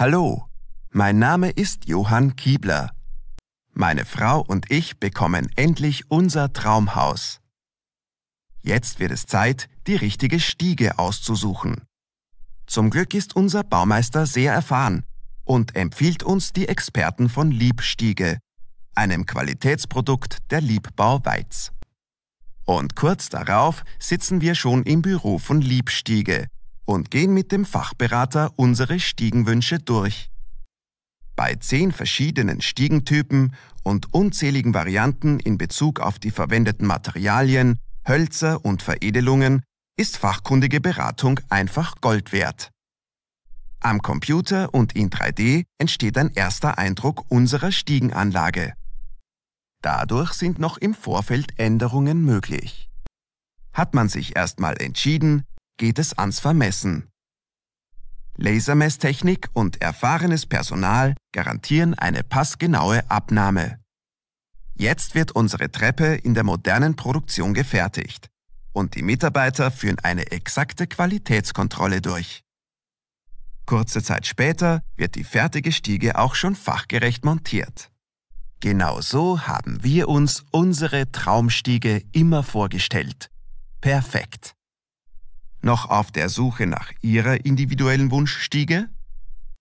Hallo, mein Name ist Johann Kiebler. Meine Frau und ich bekommen endlich unser Traumhaus. Jetzt wird es Zeit, die richtige Stiege auszusuchen. Zum Glück ist unser Baumeister sehr erfahren und empfiehlt uns die Experten von Liebstiege, einem Qualitätsprodukt der Liebbau Weiz. Und kurz darauf sitzen wir schon im Büro von Liebstiege, und gehen mit dem Fachberater unsere Stiegenwünsche durch. Bei zehn verschiedenen Stiegentypen und unzähligen Varianten in Bezug auf die verwendeten Materialien, Hölzer und Veredelungen ist fachkundige Beratung einfach Gold wert. Am Computer und in 3D entsteht ein erster Eindruck unserer Stiegenanlage. Dadurch sind noch im Vorfeld Änderungen möglich. Hat man sich erstmal entschieden, geht es ans Vermessen. Lasermesstechnik und erfahrenes Personal garantieren eine passgenaue Abnahme. Jetzt wird unsere Treppe in der modernen Produktion gefertigt und die Mitarbeiter führen eine exakte Qualitätskontrolle durch. Kurze Zeit später wird die fertige Stiege auch schon fachgerecht montiert. Genau so haben wir uns unsere Traumstiege immer vorgestellt. Perfekt noch auf der Suche nach Ihrer individuellen Wunschstiege?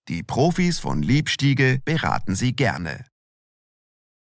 Die Profis von Liebstiege beraten Sie gerne.